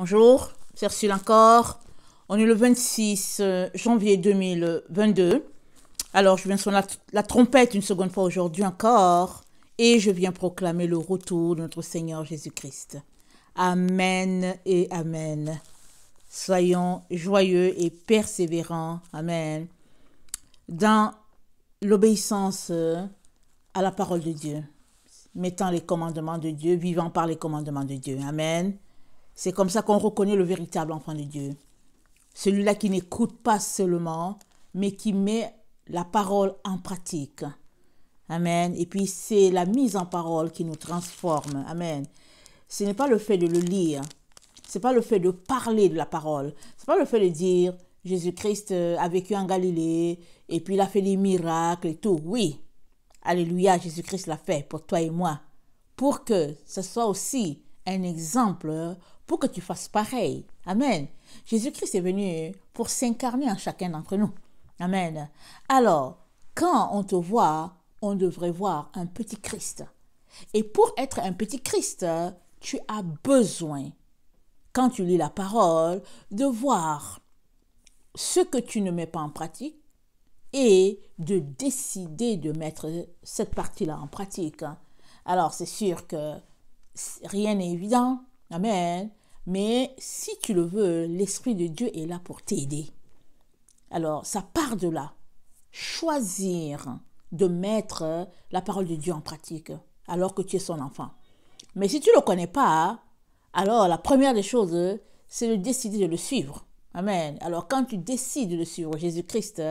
Bonjour, Cercle encore. On est le 26 euh, janvier 2022. Alors, je viens sur la, la trompette une seconde fois aujourd'hui encore. Et je viens proclamer le retour de notre Seigneur Jésus-Christ. Amen et Amen. Soyons joyeux et persévérants. Amen. Dans l'obéissance euh, à la parole de Dieu, mettant les commandements de Dieu, vivant par les commandements de Dieu. Amen. C'est comme ça qu'on reconnaît le véritable enfant de Dieu. Celui-là qui n'écoute pas seulement, mais qui met la parole en pratique. Amen. Et puis c'est la mise en parole qui nous transforme. Amen. Ce n'est pas le fait de le lire. Ce n'est pas le fait de parler de la parole. Ce n'est pas le fait de dire Jésus-Christ euh, a vécu en Galilée et puis il a fait les miracles et tout. Oui. Alléluia, Jésus-Christ l'a fait pour toi et moi. Pour que ce soit aussi un exemple pour que tu fasses pareil. Amen. Jésus-Christ est venu pour s'incarner en chacun d'entre nous. Amen. Alors, quand on te voit, on devrait voir un petit Christ. Et pour être un petit Christ, tu as besoin, quand tu lis la parole, de voir ce que tu ne mets pas en pratique et de décider de mettre cette partie-là en pratique. Alors, c'est sûr que rien n'est évident. Amen. Mais si tu le veux, l'Esprit de Dieu est là pour t'aider. Alors, ça part de là. Choisir de mettre la parole de Dieu en pratique alors que tu es son enfant. Mais si tu ne le connais pas, alors la première des choses, c'est de décider de le suivre. Amen. Alors quand tu décides de suivre Jésus-Christ,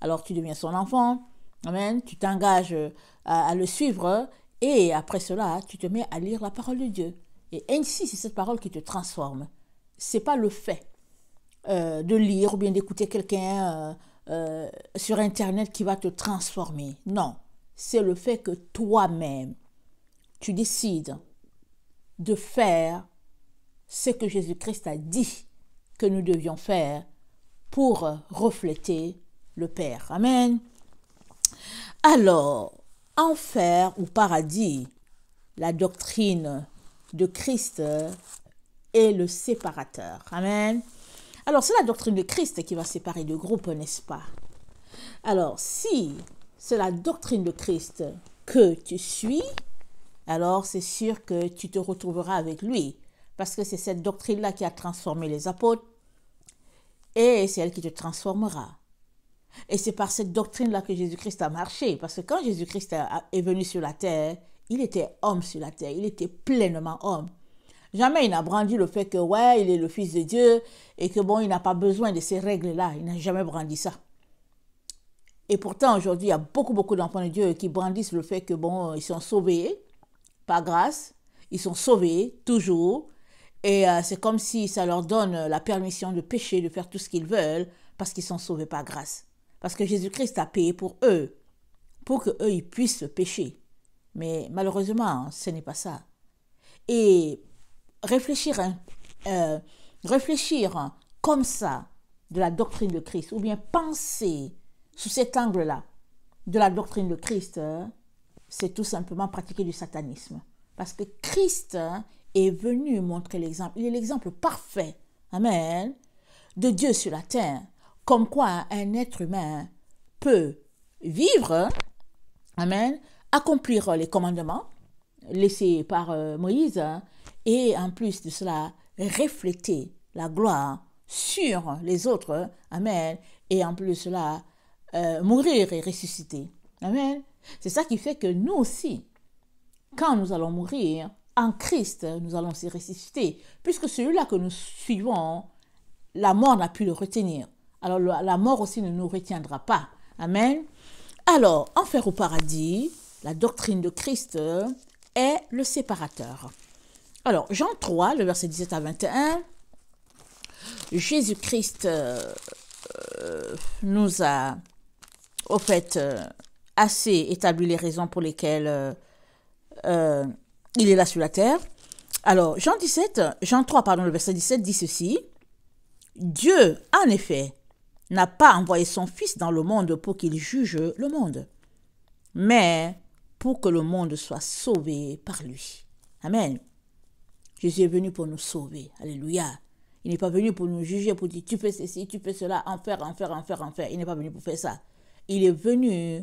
alors tu deviens son enfant. Amen. Tu t'engages à, le suivre et après cela, tu te mets à lire la parole de Dieu. Et ainsi, c'est cette parole qui te transforme. C'est pas le fait euh, de lire ou bien d'écouter quelqu'un euh, euh, sur Internet qui va te transformer. Non, c'est le fait que toi-même, tu décides de faire ce que Jésus-Christ a dit que nous devions faire pour refléter le Père. Amen. Alors, enfer ou paradis, la doctrine de Christ euh, est le séparateur. Amen. Alors, c'est la doctrine de Christ qui va séparer deux groupes, n'est-ce pas Alors, si c'est la doctrine de Christ que tu suis, alors c'est sûr que tu te retrouveras avec lui, parce que c'est cette doctrine-là qui a transformé les apôtres, et c'est elle qui te transformera. Et c'est par cette doctrine-là que Jésus-Christ a marché, parce que quand Jésus-Christ est venu sur la terre, il était homme sur la terre, il était pleinement homme. Jamais il n'a brandi le fait que, ouais, il est le fils de Dieu et que, bon, il n'a pas besoin de ces règles-là. Il n'a jamais brandi ça. Et pourtant, aujourd'hui, il y a beaucoup, beaucoup d'enfants de Dieu qui brandissent le fait que, bon, ils sont sauvés par grâce. Ils sont sauvés toujours. Et euh, c'est comme si ça leur donne la permission de pécher, de faire tout ce qu'ils veulent, parce qu'ils sont sauvés par grâce. Parce que Jésus-Christ a payé pour eux, pour que eux ils puissent pécher. Mais malheureusement, hein, ce n'est pas ça. Et réfléchir, hein, euh, réfléchir hein, comme ça de la doctrine de Christ, ou bien penser sous cet angle-là de la doctrine de Christ, c'est tout simplement pratiquer du satanisme. Parce que Christ est venu montrer l'exemple. Il est l'exemple parfait, Amen, de Dieu sur la terre. Comme quoi un être humain peut vivre, Amen, accomplir les commandements laissés par euh, Moïse hein, et en plus de cela refléter la gloire sur les autres. Hein, amen. Et en plus de cela, euh, mourir et ressusciter. Amen. C'est ça qui fait que nous aussi, quand nous allons mourir, en Christ, nous allons aussi ressusciter. Puisque celui-là que nous suivons, la mort n'a pu le retenir. Alors la mort aussi ne nous retiendra pas. Amen. Alors, enfer au paradis, la doctrine de Christ euh, est le séparateur. Alors, Jean 3, le verset 17 à 21, Jésus-Christ euh, euh, nous a, au fait, assez établi les raisons pour lesquelles il est là sur la terre. Alors, Jean 17, Jean 3, pardon, le verset 17 dit ceci. Dieu, en effet, n'a pas envoyé son Fils dans le monde pour qu'il juge le monde, mais pour que le monde soit sauvé par lui. Amen. Jésus est venu pour nous sauver. Alléluia. Il n'est pas venu pour nous juger, pour dire tu fais ceci, tu fais cela, enfer, faire, en faire, Il n'est pas venu pour faire ça. Il est venu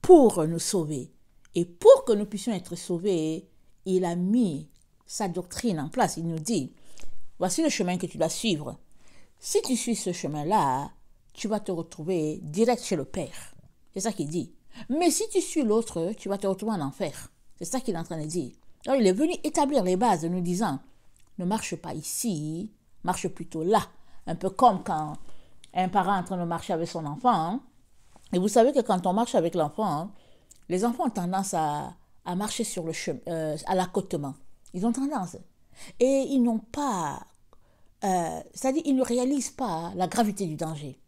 pour nous sauver. Et pour que nous puissions être sauvés, il a mis sa doctrine en place. Il nous dit, voici le chemin que tu dois suivre. Si tu suis ce chemin-là, tu vas te retrouver direct chez le Père. C'est ça qu'il dit. Mais si tu suis l'autre, tu vas te retrouver en enfer. C'est ça qu'il est en train de dire. il est venu établir les bases en nous disant, ne marche pas ici, marche plutôt là. Un peu comme quand un parent est en train de marcher avec son enfant. Hein. Et vous savez que quand on marche avec l'enfant, hein, les enfants ont tendance à, marcher sur le chemin, euh, à l'accotement. Ils ont tendance. Et ils n'ont pas, euh, c'est-à-dire ils ne réalisent pas hein, la gravité du danger.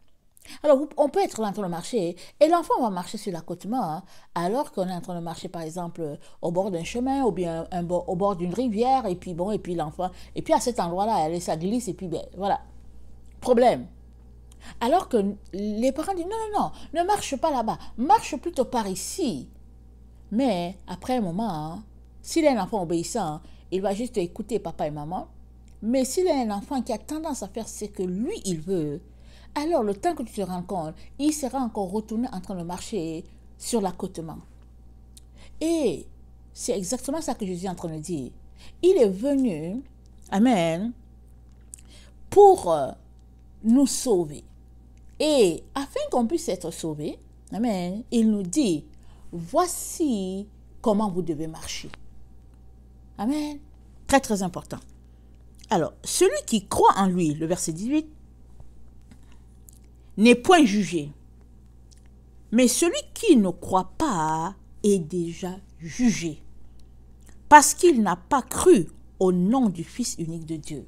Alors, on peut être en train de marcher et l'enfant va marcher sur l'accotement, hein, alors qu'on est en train de marcher, par exemple, au bord d'un chemin ou bien au bord d'une rivière, et puis bon, et puis l'enfant, et puis à cet endroit-là, elle, ça glisse, et puis ben, voilà. Problème. Alors que les parents disent non, non, non, ne marche pas là-bas, marche plutôt par ici. Mais après un moment, hein, s'il est un enfant obéissant, il va juste écouter papa et maman. Mais s'il est un enfant qui a tendance à faire ce que lui, il veut, alors le temps que tu te rends compte, il sera encore retourné en train de marcher sur l'accotement. Et c'est exactement ça que Jésus est en train de dire. Il est venu, Amen, pour euh, nous sauver. Et afin qu'on puisse être sauvé, Amen, il nous dit, voici comment vous devez marcher. Amen. Très très important. Alors, celui qui croit en lui, le verset 18, n'est point jugé. Mais celui qui ne croit pas est déjà jugé, parce qu'il n'a pas cru au nom du Fils unique de Dieu.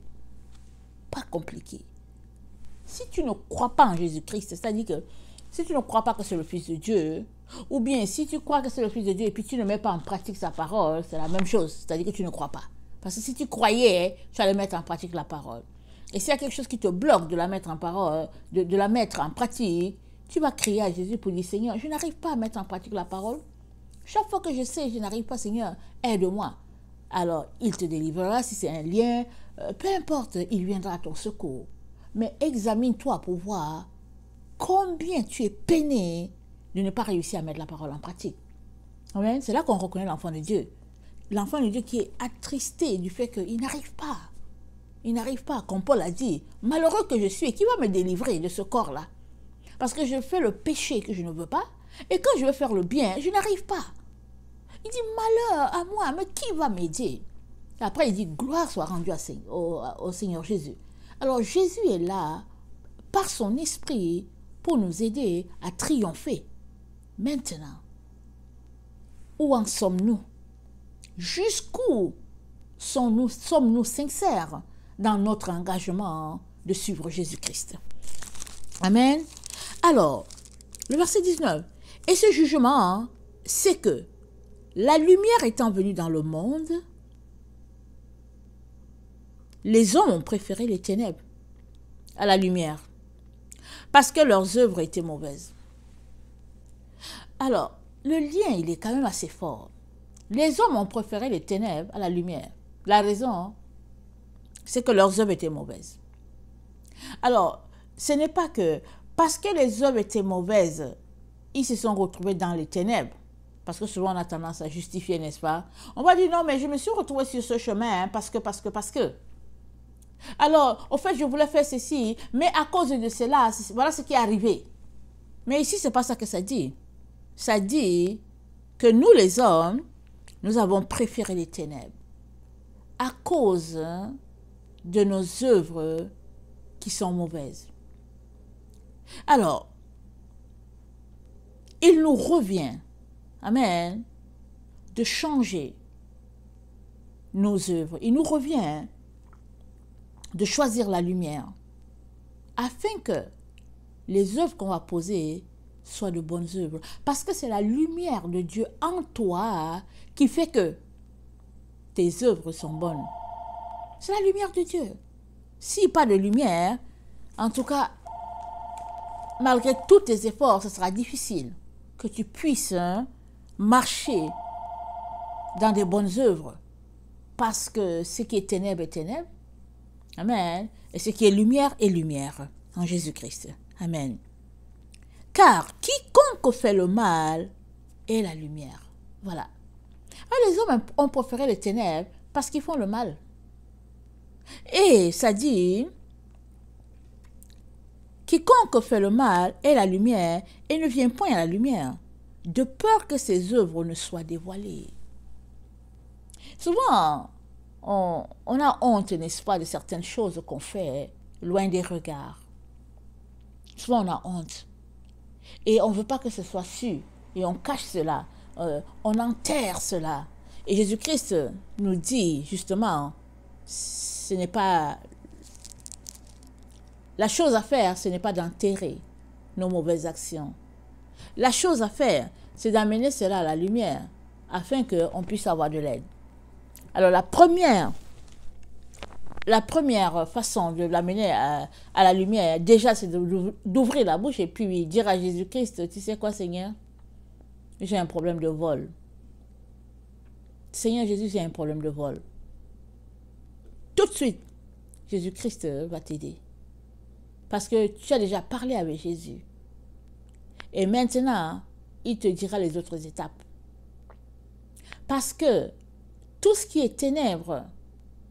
Pas compliqué. Si tu ne crois pas en Jésus-Christ, c'est-à-dire que si tu ne crois pas que c'est le Fils de Dieu, ou bien si tu crois que c'est le Fils de Dieu et puis tu ne mets pas en pratique sa parole, c'est la même chose, c'est-à-dire que tu ne crois pas. Parce que si tu croyais, tu allais mettre en pratique la parole. Et s'il y a quelque chose qui te bloque de la mettre en parole, de, la mettre en pratique, tu vas crier à Jésus pour dire Seigneur, je n'arrive pas à mettre en pratique la parole. Chaque fois que je sais, je n'arrive pas, Seigneur, aide-moi. Alors, il te délivrera si c'est un lien, euh, peu importe, il viendra à ton secours. Mais examine-toi pour voir combien tu es peiné de ne pas réussir à mettre la parole en pratique. C'est là qu'on reconnaît l'enfant de Dieu. L'enfant de Dieu qui est attristé du fait qu'il n'arrive pas il n'arrive pas, comme Paul a dit, malheureux que je suis, qui va me délivrer de ce corps-là Parce que je fais le péché que je ne veux pas, et quand je veux faire le bien, je n'arrive pas. Il dit, malheur à moi, mais qui va m'aider Après, il dit, gloire soit rendue au, Seigneur Jésus. Alors Jésus est là, par son esprit, pour nous aider à triompher. Maintenant, où en sommes-nous Jusqu'où sommes-nous sincères dans notre engagement de suivre Jésus-Christ. Amen. Alors, le verset 19. Et ce jugement, hein, c'est que la lumière étant venue dans le monde, les hommes ont préféré les ténèbres à la lumière parce que leurs œuvres étaient mauvaises. Alors, le lien, il est quand même assez fort. Les hommes ont préféré les ténèbres à la lumière. La raison, hein, c'est que leurs œuvres étaient mauvaises. Alors, ce n'est pas que parce que les œuvres étaient mauvaises, ils se sont retrouvés dans les ténèbres. Parce que souvent on a tendance à justifier, n'est-ce pas On va dire non, mais je me suis retrouvé sur ce chemin hein, parce que, parce que, parce que. Alors, au fait, je voulais faire ceci, mais à cause de cela, voilà ce qui est arrivé. Mais ici, c'est pas ça que ça dit. Ça dit que nous, les hommes, nous avons préféré les ténèbres à cause de nos œuvres qui sont mauvaises. Alors, il nous revient, Amen, de changer nos œuvres. Il nous revient de choisir la lumière afin que les œuvres qu'on va poser soient de bonnes œuvres. Parce que c'est la lumière de Dieu en toi qui fait que tes œuvres sont bonnes. C'est la lumière de Dieu. Si pas de lumière, en tout cas, malgré tous tes efforts, ce sera difficile que tu puisses hein, marcher dans des bonnes œuvres. Parce que ce qui est ténèbres est ténèbre. Amen. Et ce qui est lumière est lumière en Jésus-Christ. Amen. Car quiconque fait le mal est la lumière. Voilà. les hommes ont préféré les ténèbres parce qu'ils font le mal. Et ça dit, quiconque fait le mal est la lumière et ne vient point à la lumière, de peur que ses œuvres ne soient dévoilées. Souvent, on, a honte, n'est-ce pas, de certaines choses qu'on fait loin des regards. Souvent, on a honte. Et on ne veut pas que ce soit su. Et on cache cela. Euh, on enterre cela. Et Jésus-Christ nous dit justement, ce n'est pas... La chose à faire, ce n'est pas d'enterrer nos mauvaises actions. La chose à faire, c'est d'amener cela à la lumière afin qu'on puisse avoir de l'aide. Alors la première, la première façon de l'amener à, à, la lumière, déjà, c'est d'ouvrir la bouche et puis dire à Jésus-Christ, tu sais quoi Seigneur, j'ai un problème de vol. Seigneur Jésus, j'ai un problème de vol tout de suite, Jésus-Christ euh, va t'aider. Parce que tu as déjà parlé avec Jésus. Et maintenant, hein, il te dira les autres étapes. Parce que tout ce qui est ténèbres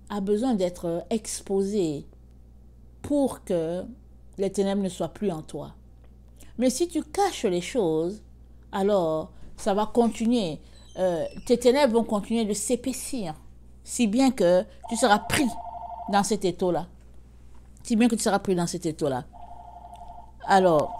a besoin d'être exposé pour que les ténèbres ne soient plus en toi. Mais si tu caches les choses, alors ça va continuer. Euh, tes ténèbres vont continuer de s'épaissir si bien que tu seras pris dans cet étau-là. Si bien que tu seras pris dans cet étau-là. Alors,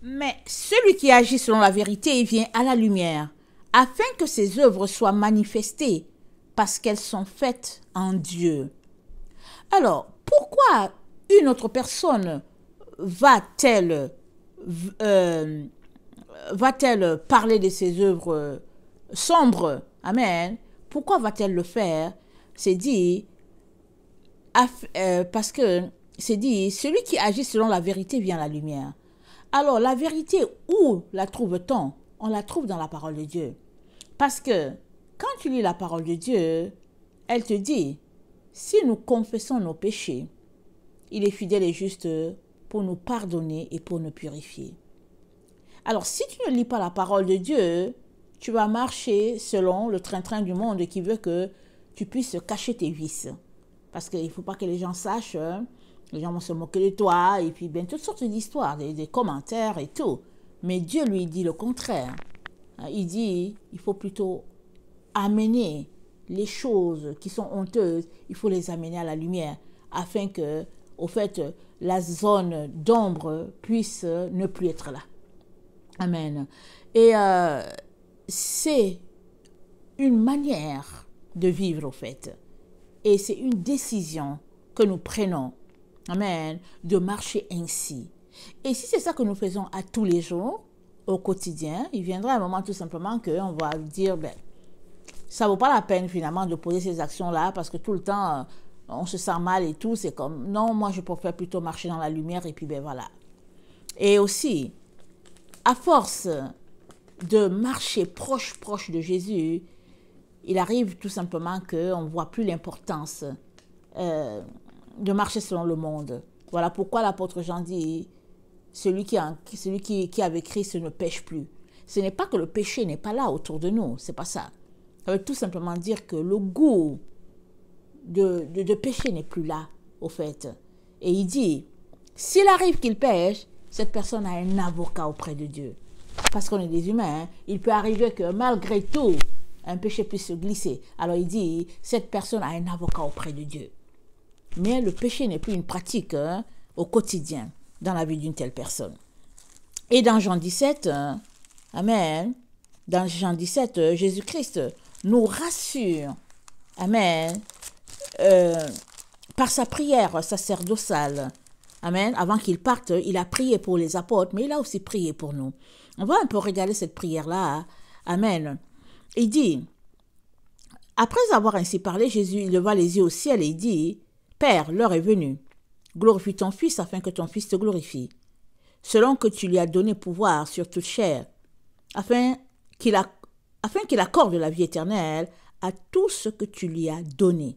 mais celui qui agit selon la vérité vient à la lumière, afin que ses œuvres soient manifestées, parce qu'elles sont faites en Dieu. Alors, pourquoi une autre personne va-t-elle euh, va-t-elle parler de ses œuvres sombre. Amen. Pourquoi va-t-elle le faire C'est dit, euh, parce que c'est dit, celui qui agit selon la vérité vient à la lumière. Alors, la vérité, où la trouve-t-on On la trouve dans la parole de Dieu. Parce que quand tu lis la parole de Dieu, elle te dit, si nous confessons nos péchés, il est fidèle et juste pour nous pardonner et pour nous purifier. Alors, si tu ne lis pas la parole de Dieu, tu vas marcher selon le train-train du monde qui veut que tu puisses cacher tes vices. Parce qu'il ne faut pas que les gens sachent, hein. les gens vont se moquer de toi, et puis bien toutes sortes d'histoires, des, commentaires et tout. Mais Dieu lui dit le contraire. Hein, il dit, il faut plutôt amener les choses qui sont honteuses, il faut les amener à la lumière, afin que, au fait, la zone d'ombre puisse ne plus être là. Amen. Et euh, c'est une manière de vivre au fait. Et c'est une décision que nous prenons, amen, de marcher ainsi. Et si c'est ça que nous faisons à tous les jours, au quotidien, il viendra un moment tout simplement qu'on va dire, ben, ça vaut pas la peine finalement de poser ces actions-là parce que tout le temps, on se sent mal et tout. C'est comme, non, moi je préfère plutôt marcher dans la lumière et puis ben voilà. Et aussi, à force de marcher proche, proche de Jésus, il arrive tout simplement qu'on ne voit plus l'importance euh, de marcher selon le monde. Voilà pourquoi l'apôtre Jean dit, celui, qui, a, celui qui, avec Christ ne pêche plus. Ce n'est pas que le péché n'est pas là autour de nous, c'est pas ça. Ça veut tout simplement dire que le goût de, de péché n'est plus là, au fait. Et il dit, s'il arrive qu'il pêche, cette personne a un avocat auprès de Dieu parce qu'on est des humains, hein. il peut arriver que malgré tout, un péché puisse se glisser. Alors il dit, cette personne a un avocat auprès de Dieu. Mais le péché n'est plus une pratique hein, au quotidien dans la vie d'une telle personne. Et dans Jean 17, hein, Amen, dans Jean 17, euh, Jésus-Christ nous rassure, Amen, euh, par sa prière sacerdotale Amen. Avant qu'il parte, il a prié pour les apôtres, mais il a aussi prié pour nous. On va un peu regarder cette prière-là. Hein. Amen. Il dit, après avoir ainsi parlé, Jésus leva les yeux au ciel et dit, Père, l'heure est venue. Glorifie ton Fils afin que ton Fils te glorifie, selon que tu lui as donné pouvoir sur toute chair, afin qu'il, afin qu'il accorde la vie éternelle à tout ce que tu lui as donné.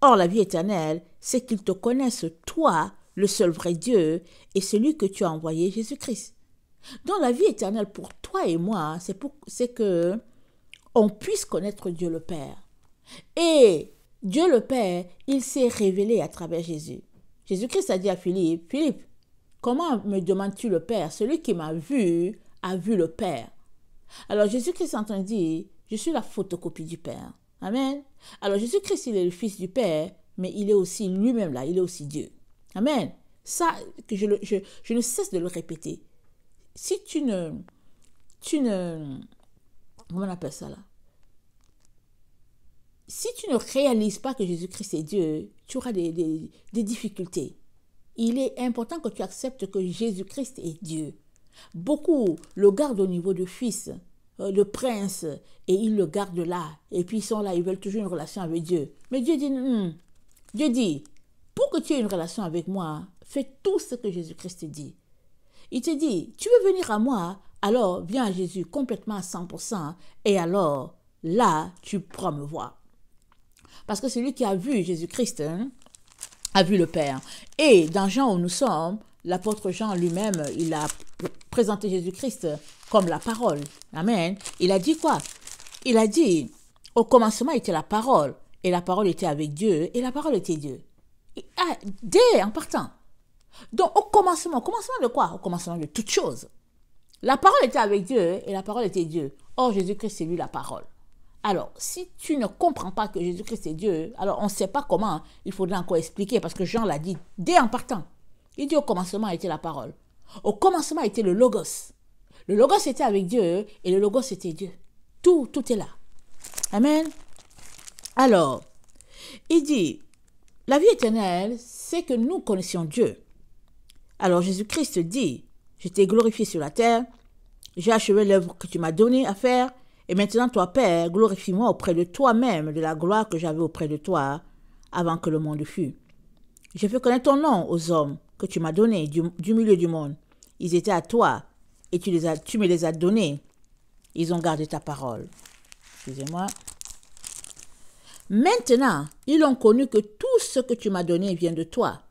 Or, la vie éternelle, c'est qu'il te connaisse, toi, le seul vrai Dieu, est celui que tu as envoyé, Jésus-Christ. Donc la vie éternelle pour toi et moi, c'est pour c'est que on puisse connaître Dieu le Père. Et Dieu le Père, il s'est révélé à travers Jésus. Jésus-Christ a dit à Philippe, Philippe, comment me demandes-tu le Père Celui qui m'a vu a vu le Père. Alors Jésus-Christ entend dire, je suis la photocopie du Père. Amen. Alors Jésus-Christ, il est le Fils du Père, mais il est aussi lui-même là, il est aussi Dieu. Amen. Ça, que je, ne cesse de le répéter. Si tu ne... Tu ne... Comment on appelle ça là Si tu ne réalises pas que Jésus-Christ est Dieu, tu auras des, difficultés. Il est important que tu acceptes que Jésus-Christ est Dieu. Beaucoup le gardent au niveau de fils, euh, le prince, et ils le gardent là. Et puis ils sont là, ils veulent toujours une relation avec Dieu. Mais Dieu dit, hmm, Dieu dit, pour que tu aies une relation avec moi, fais tout ce que Jésus-Christ te dit. Il te dit, tu veux venir à moi, alors viens à Jésus complètement à 100%, et alors là, tu prends me voir. Parce que celui qui a vu Jésus-Christ hein, a vu le Père. Et dans Jean où nous sommes, l'apôtre Jean lui-même, il a présenté Jésus-Christ comme la parole. Amen. Il a dit quoi Il a dit, au commencement était la parole, et la parole était avec Dieu, et la parole était Dieu. Ah, dès en partant. Donc au commencement, au commencement de quoi Au commencement de toute chose. La parole était avec Dieu et la parole était Dieu. Or, Jésus-Christ, c'est lui la parole. Alors, si tu ne comprends pas que Jésus-Christ est Dieu, alors on ne sait pas comment, il faudrait encore expliquer, parce que Jean l'a dit dès en partant. Il dit au commencement était la parole. Au commencement était le logos. Le logos était avec Dieu et le logos était Dieu. Tout, tout est là. Amen. Alors, il dit, la vie éternelle, c'est que nous connaissions Dieu. Alors Jésus-Christ dit, je t'ai glorifié sur la terre, j'ai achevé l'œuvre que tu m'as donnée à faire, et maintenant toi Père, glorifie-moi auprès de toi-même de la gloire que j'avais auprès de toi avant que le monde fût. Je fais connaître ton nom aux hommes que tu m'as donnés du, milieu du monde. Ils étaient à toi, et tu, les as, tu me les as donnés. Ils ont gardé ta parole. Excusez-moi. Maintenant, ils ont connu que tout ce que tu m'as donné vient de toi,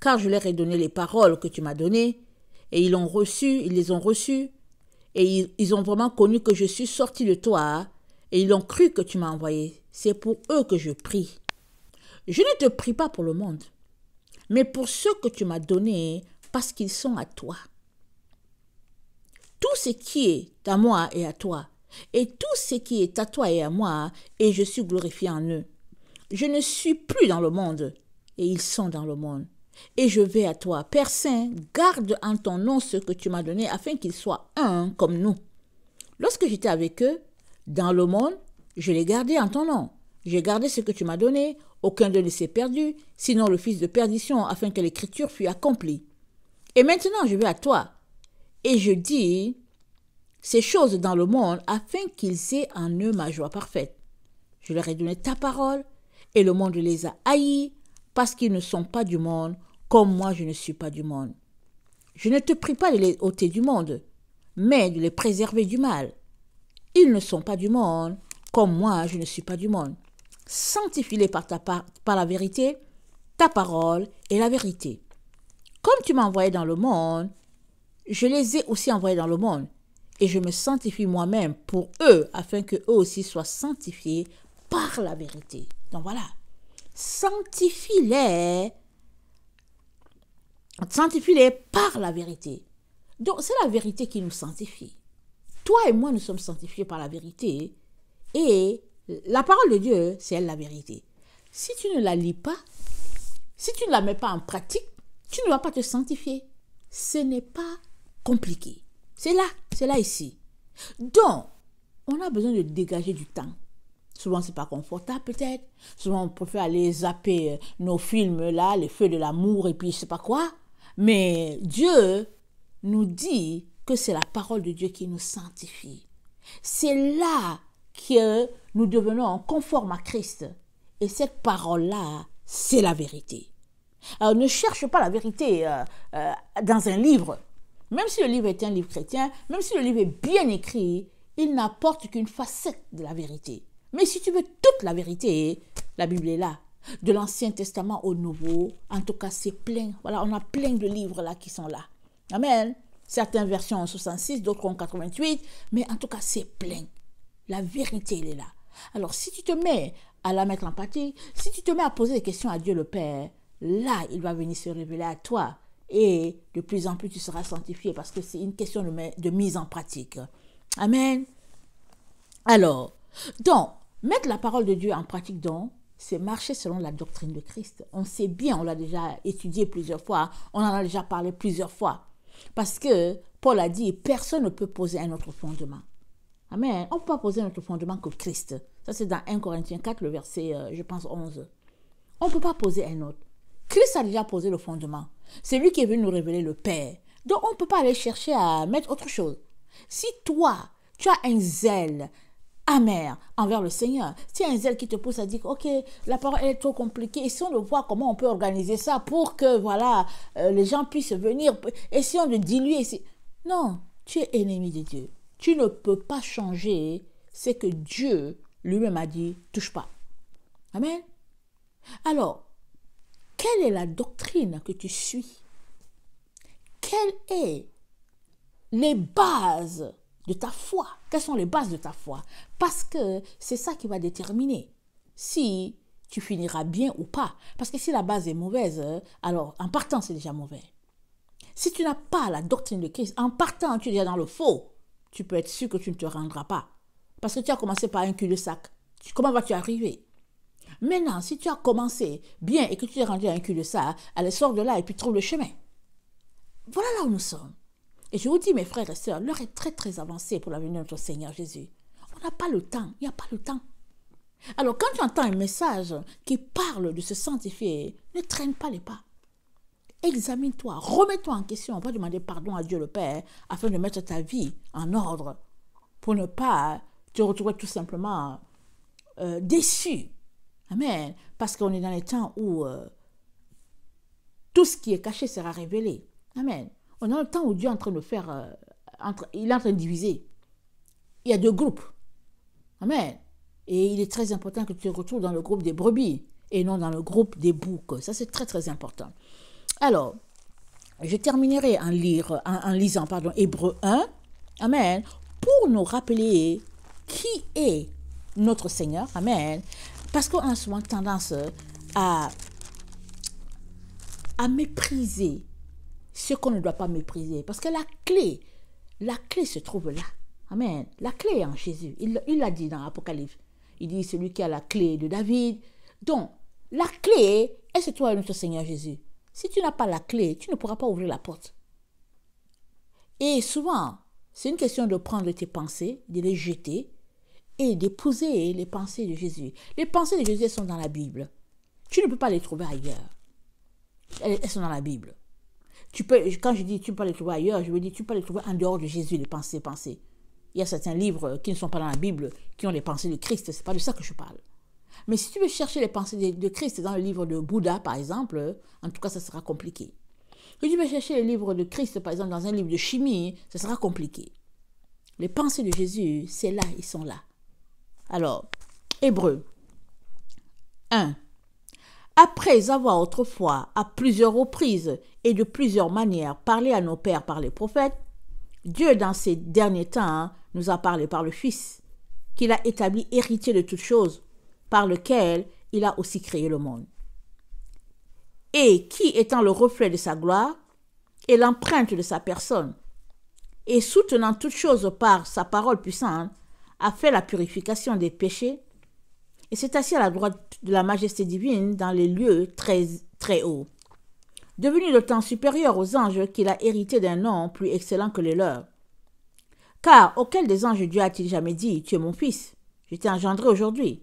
car je leur ai donné les paroles que tu m'as données, et ils l'ont reçu, ils les ont reçues, et ils, ont vraiment connu que je suis sorti de toi, et ils ont cru que tu m'as envoyé. C'est pour eux que je prie. Je ne te prie pas pour le monde, mais pour ceux que tu m'as donnés, parce qu'ils sont à toi. Tout ce qui est à moi et à toi, et tout ce qui est à toi et à moi, et je suis glorifié en eux. Je ne suis plus dans le monde, et ils sont dans le monde. Et je vais à toi. Père Saint, garde en ton nom ce que tu m'as donné, afin qu'ils soient un comme nous. Lorsque j'étais avec eux, dans le monde, je les gardais en ton nom. J'ai gardé ce que tu m'as donné, aucun d'eux ne s'est perdu, sinon le fils de perdition, afin que l'écriture fût accomplie. Et maintenant je vais à toi. Et je dis, ces choses dans le monde afin qu'ils aient en eux ma joie parfaite. Je leur ai donné ta parole et le monde les a haïs parce qu'ils ne sont pas du monde comme moi je ne suis pas du monde. Je ne te prie pas de les ôter du monde, mais de les préserver du mal. Ils ne sont pas du monde comme moi je ne suis pas du monde. Sanctifie-les par, ta par la vérité, ta parole est la vérité. Comme tu m'as envoyé dans le monde, je les ai aussi envoyés dans le monde et je me sanctifie moi-même pour eux, afin que eux aussi soient sanctifiés par la vérité. Donc voilà, sanctifie-les, sanctifie-les par la vérité. Donc c'est la vérité qui nous sanctifie. Toi et moi, nous sommes sanctifiés par la vérité, et la parole de Dieu, c'est la vérité. Si tu ne la lis pas, si tu ne la mets pas en pratique, tu ne vas pas te sanctifier. Ce n'est pas compliqué. C'est là, c'est là ici. Donc, on a besoin de dégager du temps. Souvent, n'est pas confortable, peut-être. Souvent, on préfère aller zapper euh, nos films, là, les feux de l'amour et puis je sais pas quoi. Mais Dieu nous dit que c'est la parole de Dieu qui nous sanctifie. C'est là que nous devenons conformes à Christ. Et cette parole-là, c'est la vérité. Alors, ne cherche pas la vérité euh, euh, dans un livre. Même si le livre est un livre chrétien, même si le livre est bien écrit, il n'apporte qu'une facette de la vérité. Mais si tu veux toute la vérité, la Bible est là. De l'Ancien Testament au Nouveau, en tout cas, c'est plein. Voilà, on a plein de livres là qui sont là. Amen. Certaines versions en 66, d'autres en 88, mais en tout cas, c'est plein. La vérité, elle est là. Alors, si tu te mets à la mettre en pratique, si tu te mets à poser des questions à Dieu le Père, là, il va venir se révéler à toi et de plus en plus tu seras sanctifié parce que c'est une question de, mise en pratique. Amen. Alors, donc, mettre la parole de Dieu en pratique, donc, c'est marcher selon la doctrine de Christ. On sait bien, on l'a déjà étudié plusieurs fois, on en a déjà parlé plusieurs fois. Parce que Paul a dit, personne ne peut poser un autre fondement. Amen. On ne peut pas poser un autre fondement que Christ. Ça, c'est dans 1 Corinthiens 4, le verset, euh, je pense, 11. On ne peut pas poser un autre. Christ a déjà posé le fondement. C'est lui qui est venu nous révéler le Père. Donc on ne peut pas aller chercher à mettre autre chose. Si toi, tu as un zèle amer envers le Seigneur, si un zèle qui te pousse à dire, ok, la parole est trop compliquée, essayons de voir comment on peut organiser ça pour que, voilà, euh, les gens puissent venir, essayons de diluer. Non, tu es ennemi de Dieu. Tu ne peux pas changer ce que Dieu lui-même a dit, touche pas. Amen. Alors, quelle est la doctrine que tu suis Quelle est les bases de ta foi Quelles sont les bases de ta foi Parce que c'est ça qui va déterminer si tu finiras bien ou pas. Parce que si la base est mauvaise, euh, alors en partant, c'est déjà mauvais. Si tu n'as pas la doctrine de Christ, en partant, tu es déjà dans le faux. Tu peux être sûr que tu ne te rendras pas. Parce que tu as commencé par un cul-de-sac. Comment vas-tu arriver Maintenant, si tu as commencé bien et que tu t'es rendu à un cul de ça, allez, sors de là et puis trouve le chemin. Voilà là où nous sommes. Et je vous dis, mes frères et sœurs, l'heure est très très avancée pour l'avenir de notre Seigneur Jésus. On n'a pas le temps, il n'y a pas le temps. Alors quand tu entends un message qui parle de se sanctifier, ne traîne pas les pas. Examine-toi, remets-toi en question. On va demander pardon à Dieu le Père afin de mettre ta vie en ordre pour ne pas te retrouver tout simplement euh, déçu Amen. Parce qu'on est dans les temps où euh, tout ce qui est caché sera révélé. Amen. On est dans le temps où Dieu est en train de faire, euh, entre, il est en train de diviser. Il y a deux groupes. Amen. Et il est très important que tu te retrouves dans le groupe des brebis et non dans le groupe des boucs. Ça, c'est très, très important. Alors, je terminerai en, en, lisant pardon, Hébreu 1. Amen. Pour nous rappeler qui est notre Seigneur. Amen. Parce qu'on a souvent tendance euh, à, à mépriser ce qu'on ne doit pas mépriser. Parce que la clé, la clé se trouve là. Amen. La clé est en Jésus. Il l'a dit dans l'Apocalypse. Il dit celui qui a la clé de David. Donc, la clé, est c'est toi notre Seigneur Jésus. Si tu n'as pas la clé, tu ne pourras pas ouvrir la porte. Et souvent, c'est une question de prendre tes pensées, de les jeter et d'épouser les pensées de Jésus. Les pensées de Jésus sont dans la Bible. Tu ne peux pas les trouver ailleurs. Elles, sont dans la Bible. Tu peux, quand je dis tu peux pas les trouver ailleurs, je veux dire tu peux pas les trouver en dehors de Jésus, les pensées, pensées. Il y a certains livres qui ne sont pas dans la Bible, qui ont les pensées de Christ. C'est pas de ça que je parle. Mais si tu veux chercher les pensées de, de Christ dans le livre de Bouddha, par exemple, en tout cas, ça sera compliqué. Si tu veux chercher les livres de Christ, par exemple, dans un livre de chimie, ça sera compliqué. Les pensées de Jésus, c'est là, ils sont là. Alors, Hébreu 1. Après avoir autrefois, à plusieurs reprises et de plusieurs manières, parlé à nos pères par les prophètes, Dieu, dans ces derniers temps, hein, nous a parlé par le Fils, qu'il a établi héritier de toutes choses, par lequel il a aussi créé le monde. Et qui étant le reflet de sa gloire et l'empreinte de sa personne, et soutenant toutes choses par sa parole puissante, a fait la purification des péchés et s'est assis à la droite de la majesté divine dans les lieux très, très hauts. Devenu d'autant temps supérieur aux anges qu'il a hérité d'un nom plus excellent que les leurs. Car auquel des anges Dieu a-t-il jamais dit Tu es mon fils, je t'ai engendré aujourd'hui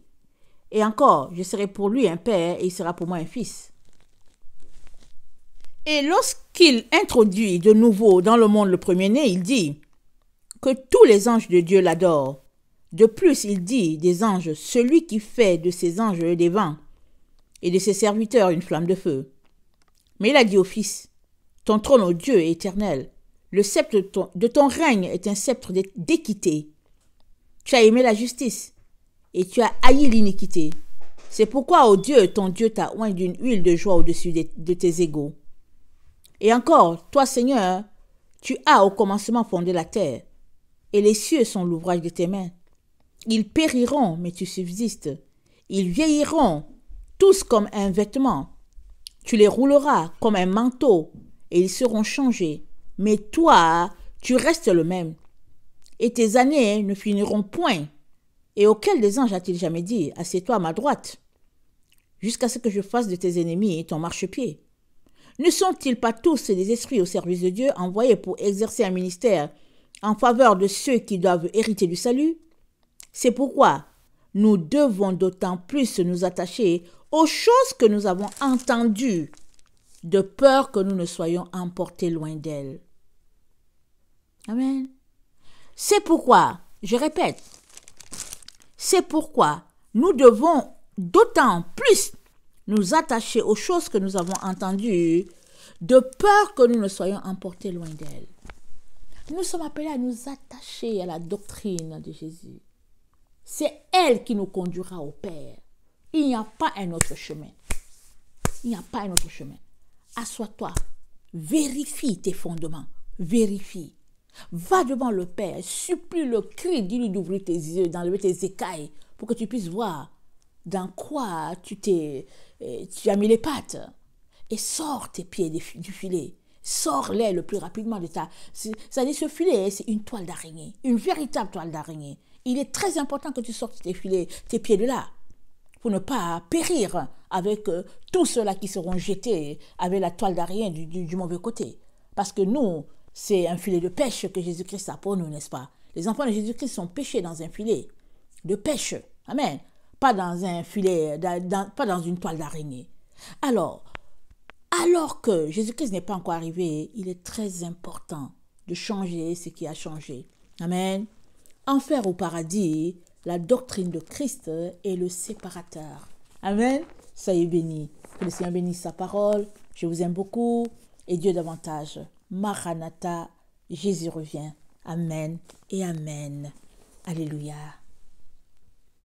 Et encore, je serai pour lui un père et il sera pour moi un fils. Et lorsqu'il introduit de nouveau dans le monde le premier-né, il dit que tous les anges de Dieu l'adorent de plus, il dit des anges, celui qui fait de ses anges le vents et de ses serviteurs une flamme de feu. Mais il a dit au Fils, ton trône, ô Dieu, est éternel. Le sceptre de ton, règne est un sceptre d'équité. Tu as aimé la justice et tu as haï l'iniquité. C'est pourquoi, au Dieu, ton Dieu t'a oint d'une huile de joie au-dessus de, de tes égaux. Et encore, toi, Seigneur, tu as au commencement fondé la terre, et les cieux sont l'ouvrage de tes mains. Ils périront, mais tu subsistes. Ils vieilliront, tous comme un vêtement. Tu les rouleras comme un manteau, et ils seront changés. Mais toi, tu restes le même. Et tes années ne finiront point. Et auquel des anges a-t-il jamais dit Assieds-toi à ma droite, jusqu'à ce que je fasse de tes ennemis ton marchepied Ne sont-ils pas tous des esprits au service de Dieu envoyés pour exercer un ministère en faveur de ceux qui doivent hériter du salut c'est pourquoi nous devons d'autant plus nous attacher aux choses que nous avons entendues, de peur que nous ne soyons emportés loin d'elles. Amen. C'est pourquoi, je répète, c'est pourquoi nous devons d'autant plus nous attacher aux choses que nous avons entendues, de peur que nous ne soyons emportés loin d'elles. Nous sommes appelés à nous attacher à la doctrine de Jésus. C'est elle qui nous conduira au Père. Il n'y a pas un autre chemin. Il n'y a pas un autre chemin. Assois-toi. Vérifie tes fondements. Vérifie. Va devant le Père. Supplie le cri. Dis-lui d'ouvrir tes yeux, d'enlever tes écailles pour que tu puisses voir dans quoi tu t'es, euh, tu as mis les pattes. Et sors tes pieds du filet. Sors-les le plus rapidement de ta. C'est-à-dire, ce filet, c'est une toile d'araignée. Une véritable toile d'araignée il est très important que tu sortes tes, filets, tes pieds de là pour ne pas périr avec euh, tous ceux-là qui seront jetés avec la toile d'araignée du, mauvais côté. Parce que nous, c'est un filet de pêche que Jésus-Christ a pour nous, n'est-ce pas Les enfants de Jésus-Christ sont pêchés dans un filet de pêche. Amen. Pas dans un filet, pas dans une toile d'araignée. Alors, alors que Jésus-Christ n'est pas encore arrivé, il est très important de changer ce qui a changé. Amen. Enfer au paradis, la doctrine de Christ est le séparateur. Amen. Soyez bénis. Que le Seigneur bénisse sa parole. Je vous aime beaucoup et Dieu davantage. Maranatha, Jésus revient. Amen et Amen. Alléluia.